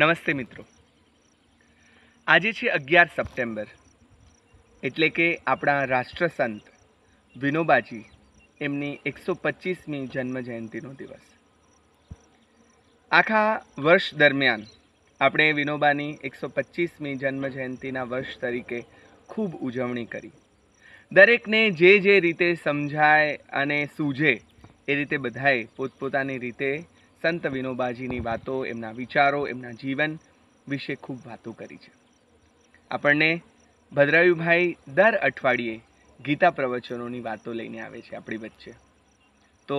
નમસ્તે મિત્રો આજે છે અગિયાર સપ્ટેમ્બર એટલે કે આપણા રાષ્ટ્રસંત વિનોબાજી એમની એકસો પચીસમી જન્મજયંતિનો દિવસ આખા વર્ષ દરમિયાન આપણે વિનોબાની એકસો પચીસમી જન્મજયંતિના વર્ષ તરીકે ખૂબ ઉજવણી કરી દરેકને જે જે રીતે સમજાય અને સૂઝે એ રીતે બધાએ પોતપોતાની રીતે સંત વિનોબાજીની વાતો એમના વિચારો એમના જીવન વિશે ખૂબ વાતો કરી છે આપણને ભદ્રાયુભાઈ દર અઠવાડિયે ગીતા પ્રવચનોની વાતો લઈને આવે છે આપણી વચ્ચે તો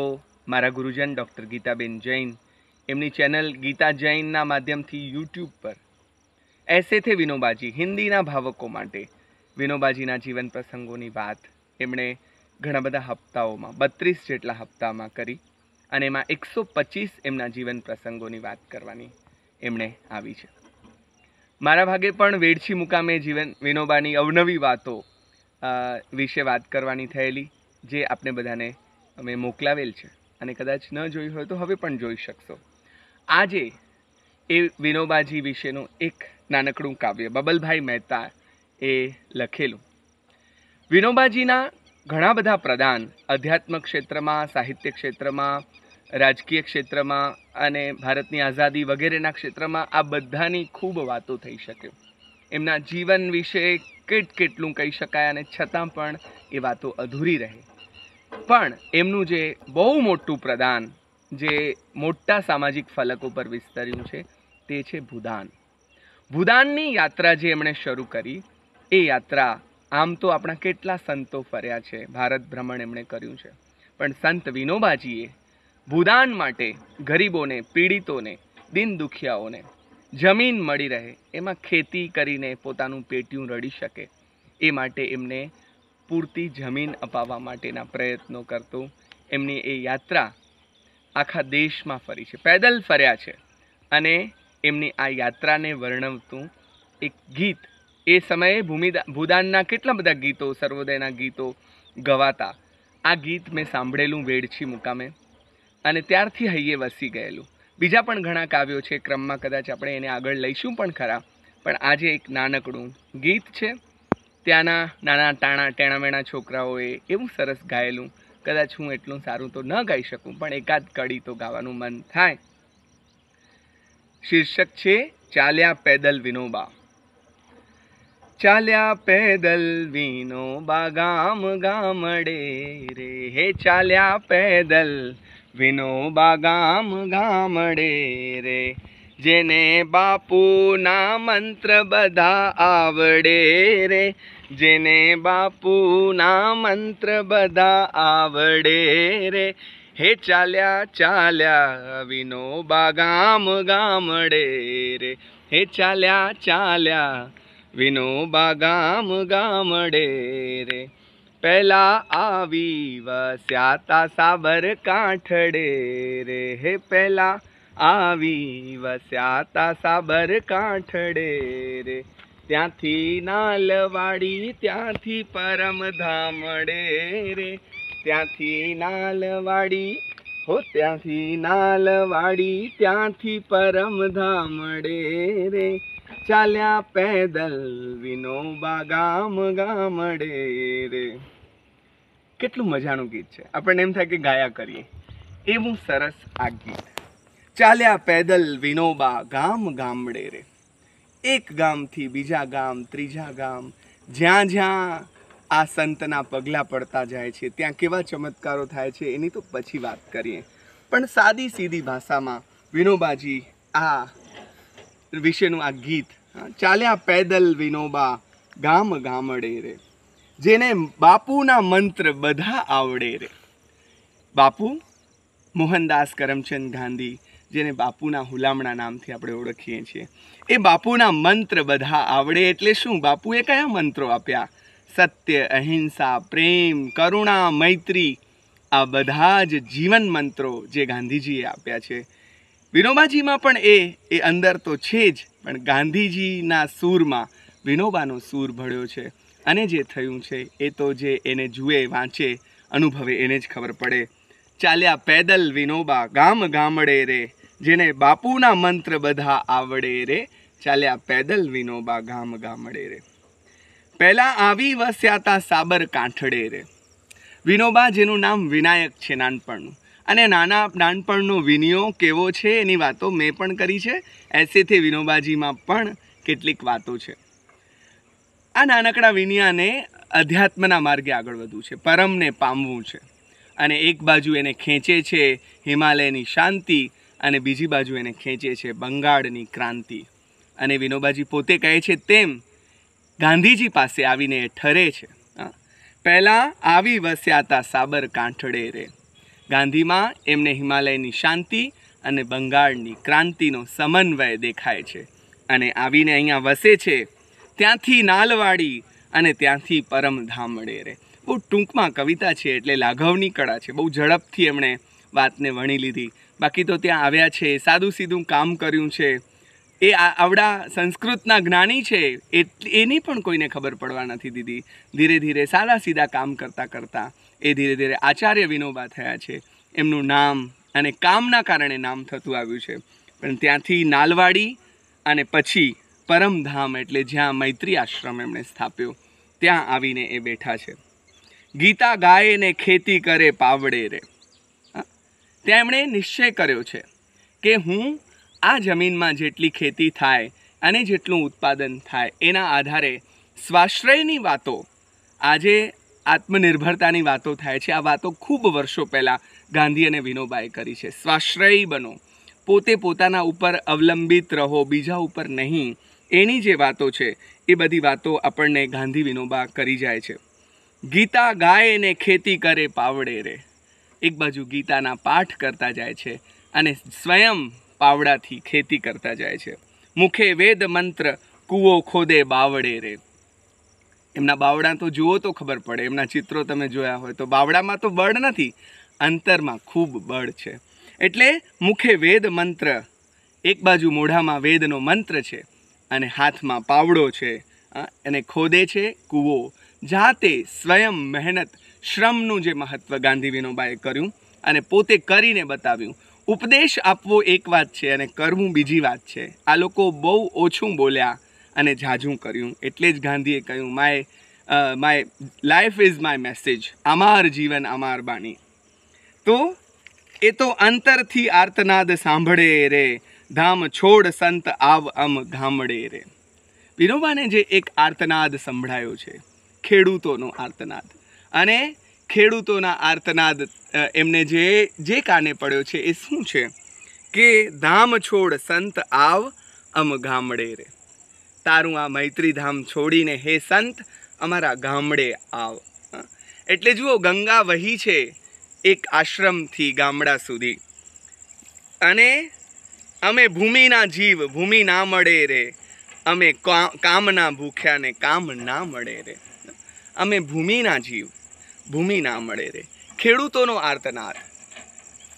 મારા ગુરુજન ડૉક્ટર ગીતાબેન જૈન એમની ચેનલ ગીતા જૈનના માધ્યમથી યુટ્યુબ પર એસે થે વિનોબાજી હિન્દીના ભાવકો માટે વિનોબાજીના જીવન પ્રસંગોની વાત એમણે ઘણા બધા હપ્તાઓમાં બત્રીસ જેટલા હપ્તામાં કરી અને એમાં એકસો પચીસ એમના જીવન પ્રસંગોની વાત કરવાની એમણે આવી છે મારા ભાગે પણ વેડછી મુકામે જીવન વિનોબાની અવનવી વાતો વિશે વાત કરવાની થયેલી જે આપણે બધાને અમે મોકલાવેલ છે અને કદાચ ન જોઈ હોય તો હવે પણ જોઈ શકશો આજે એ વિનોબાજી વિશેનું એક નાનકડું કાવ્ય બબલભાઈ મહેતા એ લખેલું વિનોબાજીના ઘણા બધા પ્રદાન અધ્યાત્મ ક્ષેત્રમાં સાહિત્ય ક્ષેત્રમાં રાજકીય ક્ષેત્રમાં અને ભારતની આઝાદી વગેરેના ક્ષેત્રમાં આ બધાની ખૂબ વાતો થઈ શકે એમના જીવન વિશે કેટ કેટલું કહી શકાય અને છતાં પણ એ વાતો અધૂરી રહે પણ એમનું જે બહુ મોટું પ્રદાન જે મોટા સામાજિક ફલકો પર વિસ્તર્યું છે તે છે ભૂદાન ભૂદાનની યાત્રા જે એમણે શરૂ કરી એ યાત્રા આમ તો આપણા કેટલા સંતો ફર્યા છે ભારત ભ્રમણ એમણે કર્યું છે પણ સંત વિનોબાજીએ ભૂદાન માટે ગરીબોને પીડિતોને દિન જમીન મળી રહે એમાં ખેતી કરીને પોતાનું પેટિયું રડી શકે એ માટે એમને પૂરતી જમીન અપાવવા માટેના પ્રયત્નો કરતો એમની એ યાત્રા આખા દેશમાં ફરી છે પેદલ ફર્યા છે અને એમની આ યાત્રાને વર્ણવતું એક ગીત એ સમયે ભૂમિદા ભૂદાનના કેટલા બધા ગીતો સર્વોદયના ગીતો ગવાતા આ ગીત મેં સાંભળેલું વેડછી મુકામે અને ત્યારથી હૈયે વસી ગયેલું બીજા પણ ઘણા કાવ્યો છે ક્રમમાં કદાચ આપણે એને આગળ લઈશું પણ ખરા પણ આજે એક નાનકડું ગીત છે ત્યાંના નાના ટાણા ટેણામેણા છોકરાઓએ એવું સરસ ગાયેલું કદાચ હું એટલું સારું તો ન ગાઈ શકું પણ એકાદ કડી તો ગાવાનું મન થાય શીર્ષક છે ચાલ્યા પેદલ વિનોબા ચાલ્યા પેદલ વિનોબા ગામ ગામડે રે હે ચાલ્યા પેદલ વિનોબા ગામ ગામડે રે જેને બાપુના મંત્ર બધા આવડે રે જેને બાપુના મંત્ર બધા આવડે રે હે ચાલ્યા ચાલ્યા વિનોબા ગામ ગામડે રે હે ચાલ્યા ચાલ્યા વિનોબા ગામ ગામડે રે પહેલા આવી વસ્યાતા સાબર કાંઠડે રે હે પહેલાં આવી વસ્યાતા સાબર કાંઠડે રે ત્યાંથી નાલવાડી ત્યાંથી પરમધામ રે રે ત્યાંથી નાલવાડી હો ત્યાંથી નાલવાડી ત્યાંથી પરમધામ રે રે ચાલ્યા પેદલ વિનોબા ગામ ગામડે રે કેટલું મજાનું ગીત છે આપણને એમ થાય કે ગાયા કરીએ એવું સરસ આ ગીત ચાલ્યા પેદલ વિનોબા ગામ ગામડે રે એક ગામથી બીજા ગામ ત્રીજા ગામ જ્યાં જ્યાં આ સંતના પગલાં પડતા જાય છે ત્યાં કેવા ચમત્કારો થાય છે એની તો પછી વાત કરીએ પણ સાદી સીધી ભાષામાં વિનોબાજી આ વિશેનું આ ગીત ચાલ્યા પેદલ વિનોબા ગામ ગામડે રે જેને બાપુના મંત્ર બધા આવડે રે બાપુ મોહનદાસ કરમચંદ ગાંધી જેને બાપુના હુલામણા નામથી આપણે ઓળખીએ છીએ એ બાપુના મંત્ર બધા આવડે એટલે શું બાપુએ કયા મંત્રો આપ્યા સત્ય અહિંસા પ્રેમ કરુણા મૈત્રી આ બધા જ જીવન મંત્રો જે ગાંધીજીએ આપ્યા છે વિનોબાજીમાં પણ એ એ અંદર તો છે જ પણ ગાંધીજીના સૂરમાં વિનોબાનો સૂર ભળ્યો છે અને જે થયું છે એ તો જે એને જુએ વાંચે અનુભવે એને જ ખબર પડે ચાલ્યા પેદલ વિનોબા ગામ ગામડે રે જેને બાપુના મંત્ર બધા આવડે રે ચાલ્યા પેદલ વિનોબા ગામ ગામડે રે પહેલાં આવી વસ્યા તા સાબર કાંઠડે રે વિનોબા જેનું નામ વિનાયક છે નાનપણનું અને નાના નાનપણનો વિનિયો કેવો છે એની વાતો મેં પણ કરી છે એસેથી વિનોબાજીમાં પણ કેટલીક વાતો છે આ નાનકડા વિનિયાને અધ્યાત્મના માર્ગે આગળ વધવું છે પરમને પામવું છે અને એક બાજુ એને ખેંચે છે હિમાલયની શાંતિ અને બીજી બાજુ એને ખેંચે છે બંગાળની ક્રાંતિ અને વિનોબાજી પોતે કહે છે તેમ ગાંધીજી પાસે આવીને એ ઠરે છે પહેલાં આવી વસ્યાતા સાબર કાંઠડે રે ગાંધીમાં એમને હિમાલયની શાંતિ અને બંગાળની ક્રાંતિનો સમન્વય દેખાય છે અને આવીને અહીંયા વસે છે ત્યાંથી નાલવાડી અને ત્યાંથી પરમધામ ડેરે બહુ ટૂંકમાં કવિતા છે એટલે લાઘવની કળા છે બહુ ઝડપથી એમણે વાતને વણી લીધી બાકી તો ત્યાં આવ્યા છે સાદું સીધું કામ કર્યું છે એ આવડા સંસ્કૃતના જ્ઞાની છે એટલી એની પણ કોઈને ખબર પડવા નથી દીધી ધીરે ધીરે સાદા સીધા કામ કરતાં કરતાં એ ધીરે ધીરે આચાર્ય વિનોબા થયા છે એમનું નામ અને કામના કારણે નામ થતું આવ્યું છે પણ ત્યાંથી નાલવાડી અને પછી પરમધામ એટલે જ્યાં મૈત્રી આશ્રમ એમણે સ્થાપ્યો ત્યાં આવીને એ બેઠા છે ગીતા ગાય ને ખેતી કરે પાવડે રે ત્યાં એમણે નિશ્ચય કર્યો છે કે હું આ જમીનમાં જેટલી ખેતી થાય અને જેટલું ઉત્પાદન થાય એના આધારે સ્વાશ્રયની વાતો આજે આત્મનિર્ભરતાની વાતો થાય છે આ વાતો ખૂબ વર્ષો પહેલાં ગાંધી અને વિનોબાએ કરી છે સ્વાશ્રયી બનો પોતે પોતાના ઉપર અવલંબિત રહો બીજા ઉપર નહીં એની જે વાતો છે એ બધી વાતો આપણને ગાંધી વિનોબા કરી જાય છે ગીતા ગાય ને ખેતી કરે પાવડે રે એક બાજુ ગીતાના પાઠ કરતા જાય છે અને સ્વયં પાવડાથી ખેતી કરતા જાય છે મુખે વેદ મંત્ર કૂવો ખોદે બાવડે રે એમના બાવડા તો જુઓ તો ખબર પડે એમના ચિત્રો તમે જોયા હોય તો બાવડામાં તો બળ નથી અંતરમાં ખૂબ બળ છે એટલે મુખે વેદ મંત્ર એક બાજુ મોઢામાં વેદનો મંત્ર છે અને હાથમાં પાવડો છે એને ખોદે છે કૂવો જાતે સ્વયં મહેનત શ્રમનું જે મહત્ત્વ ગાંધી વિનોબાએ કર્યું અને પોતે કરીને બતાવ્યું ઉપદેશ આપવો એક વાત છે અને કરવું બીજી વાત છે આ લોકો બહુ ઓછું બોલ્યા અને ઝાઝું કર્યું એટલે જ ગાંધીએ કહ્યું my my life is my message અમાર જીવન અમાર બાણી તો એ તો અંતરથી આર્તનાદ સાંભળે રે ધામ છોડ સંત આવ અમ ગામડે રે વિનોબાને જે એક આર્તનાદ સંભળાયો છે ખેડૂતોનો આર્તનાદ અને ખેડૂતોના આર્તનાદ એમને જે જે કાને પડ્યો છે એ શું છે કે ધામ છોડ સંત આવ અમ ગામડે રે તારું આ મૈત્રી ધામ છોડીને હે સંત અમારા ગામડે આવ એટલે જુઓ ગંગા વહી છે એક આશ્રમથી ગામડા સુધી અને અમે ભૂમિના જીવ ભૂમિ ના મળે રે અમે કામના ભૂખ્યાને કામ ના મળે રે અમે ભૂમિના જીવ ભૂમિ ના મળે રે ખેડૂતોનો આર્તનાર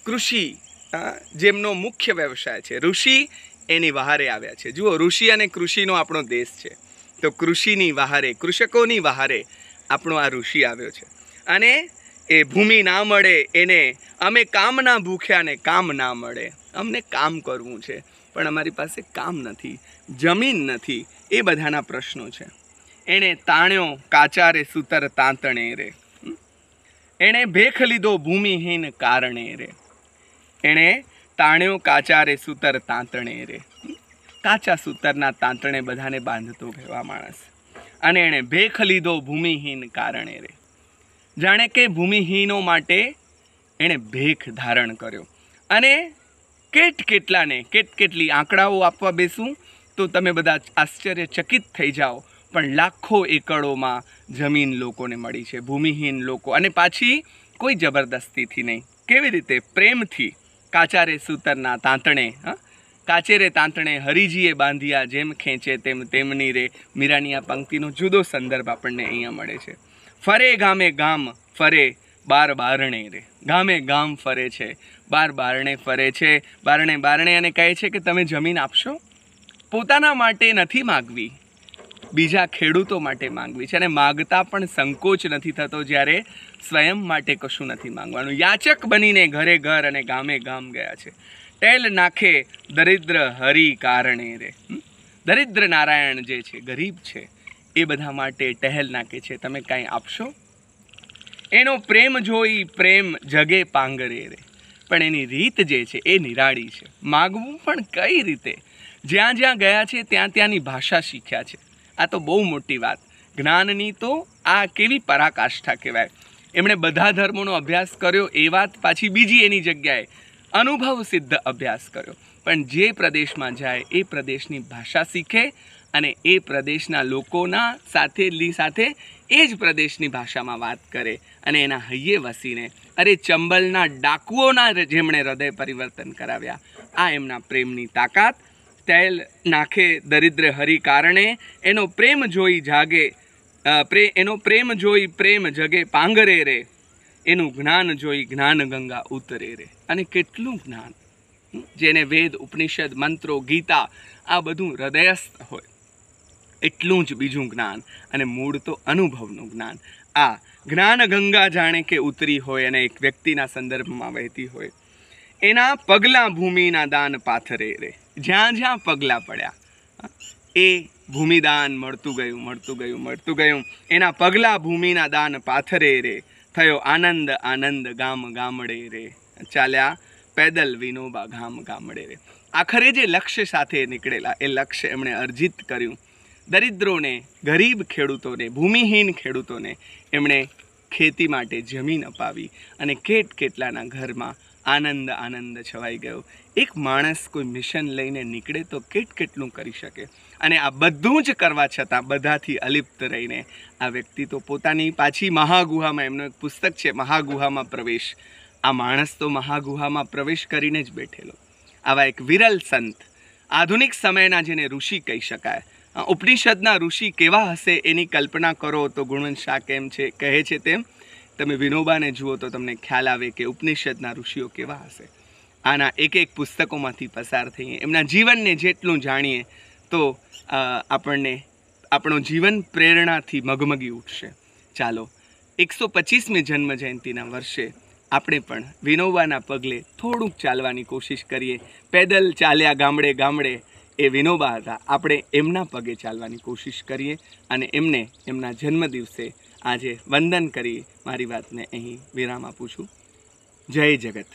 કૃષિ જેમનો મુખ્ય વ્યવસાય છે ઋષિ એની વહારે આવ્યા છે જુઓ ઋષિ અને કૃષિનો આપણો દેશ છે તો કૃષિની વહારે કૃષકોની વહારે આપણો આ ઋષિ આવ્યો છે અને એ ભૂમિ ના મળે એને અમે કામના ભૂખ્યાને કામ ના મળે અમને કામ કરવું છે પણ અમારી પાસે કામ નથી જમીન નથી એ બધાના પ્રશ્નો છે એણે તાણ્યો કાચારે સૂતર તાંતણે રે એણે ભેખ લીધો ભૂમિહીન કારણે રે એણે તાણ્યો કાચારે સૂતર તાંતણે રે કાચા સૂતરના તાંતણે બધાને બાંધતો ગયો માણસ અને એણે ભેખ લીધો ભૂમિહીન કારણે રે જાણે કે ભૂમિહીનો માટે એણે ભેખ ધારણ કર્યો અને કેટ કેટલાને કેટ કેટલી આંકડાઓ આપવા બેસું તો તમે બધા આશ્ચર્યચકિત થઈ જાઓ પણ લાખો એકડોમાં જમીન લોકોને મળી છે ભૂમિહીન લોકો અને પાછી કોઈ જબરદસ્તીથી નહીં કેવી રીતે પ્રેમથી કાચારે સૂતરના તાંતણે હા કાચેરે તાંતણે હરીજીએ બાંધ્યા જેમ ખેંચે તેમ તેમની રે મીરાની આ પંક્તિનો જુદો સંદર્ભ આપણને અહીંયા મળે છે ફરે ગામે ગામ ફરે બાર બારણે રે ગામે ગામ ફરે છે બાર બારણે ફરે છે બારણે બારણે અને કહે છે કે તમે જમીન આપશો પોતાના માટે નથી માગવી બીજા ખેડૂતો માટે માંગવી છે અને માગતા પણ સંકોચ નથી થતો જ્યારે સ્વયં માટે કશું નથી માંગવાનું યાચક બનીને ઘરે ઘર અને ગામે ગામ ગયા છે ટેલ નાખે દરિદ્ર હરી કારણે રે દરિદ્ર નારાયણ જે છે ગરીબ છે એ બધા માટે ટહેલ નાખે છે તમે કાંઈ આપશો એનો પ્રેમ જોઈ પ્રેમ જગે પાંગરે રે પણ એની રીત જે છે એ નિરાળી છે માગવું પણ કઈ રીતે જ્યાં જ્યાં ગયા છે ત્યાં ત્યાંની ભાષા શીખ્યા છે આ તો બહુ મોટી વાત જ્ઞાનની તો આ કેવી પરાકાષ્ઠા કહેવાય એમણે બધા ધર્મોનો અભ્યાસ કર્યો એ વાત પાછી બીજી એની જગ્યાએ અનુભવ સિદ્ધ અભ્યાસ કર્યો પણ જે પ્રદેશમાં જાય એ પ્રદેશની ભાષા શીખે અને એ પ્રદેશના લોકોના સાથેલી સાથે એ જ પ્રદેશની ભાષામાં વાત કરે અને એના હૈયે વસીને અરે ચંબલના ડાકુઓના જેમણે હૃદય પરિવર્તન કરાવ્યા આ એમના પ્રેમની તાકાત તેલ નાખે દરિદ્ર હરિ કારણે એનો પ્રેમ જોઈ જાગે પ્રે એનો પ્રેમ જોઈ પ્રેમ જગે પાંગરે રે એનું જ્ઞાન જોઈ જ્ઞાન ગંગા ઉતરે રે અને કેટલું જ્ઞાન જેને વેદ ઉપનિષદ મંત્રો ગીતા આ બધું હૃદયસ્થ હોય એટલું જ બીજું જ્ઞાન અને મૂળ તો અનુભવનું જ્ઞાન આ જ્ઞાન ગંગા જાણે કે ઉતરી હોય અને એક વ્યક્તિના સંદર્ભમાં વહેતી હોય એના પગલાં ભૂમિના દાન પાથરે રે જ્યાં જ્યાં પગલાં પડ્યા એ ભૂમિદાન મળતું ગયું મળતું ગયું મળતું ગયું એના પગલાં ભૂમિના દાન પાથરે રે થયો આનંદ આનંદ ગામ ગામડે રે ચાલ્યા પેદલ વિનોબા ગામ ગામડે રે આખરે જે લક્ષ્ય સાથે નીકળેલા એ લક્ષ્ય એમણે અર્જિત કર્યું દરિદ્રોને ગરીબ ખેડૂતોને ભૂમિહીન ખેડૂતોને એમણે ખેતી માટે જમીન અપાવી અને કેટ કેટલાના ઘરમાં આનંદ આનંદ છવાઈ ગયો એક માણસ કોઈ મિશન લઈને નીકળે તો કેટ કેટલું કરી શકે અને આ બધું જ કરવા છતાં બધાથી અલિપ્ત રહીને આ વ્યક્તિ તો પોતાની પાછી મહાગુહામાં એમનું એક પુસ્તક છે મહાગુહામાં પ્રવેશ આ માણસ તો મહાગુહામાં પ્રવેશ કરીને જ બેઠેલો આવા એક વિરલ સંત આધુનિક સમયના જેને ઋષિ કહી શકાય ઉપનિષદના ઋષિ કેવા હશે એની કલ્પના કરો તો ગુણવંત શાહ કેમ છે કહે છે તેમ તમે વિનોબાને જુઓ તો તમને ખ્યાલ આવે કે ઉપનિષદના ઋષિઓ કેવા હશે આના એક એક પુસ્તકોમાંથી પસાર થઈએ એમના જીવનને જેટલું જાણીએ તો આપણને આપણું જીવન પ્રેરણાથી મગમગી ઉઠશે ચાલો એકસો પચીસમી જન્મ જયંતિના વર્ષે આપણે પણ વિનોબાના પગલે થોડુંક ચાલવાની કોશિશ કરીએ પેદલ ચાલ્યા ગામડે ગામડે એ વિનોબા હતા આપણે એમના પગે ચાલવાની કોશિશ કરીએ અને એમને એમના જન્મદિવસે આજે વંદન કરી મારી વાતને અહીં વિરામ આપું છું જય જગત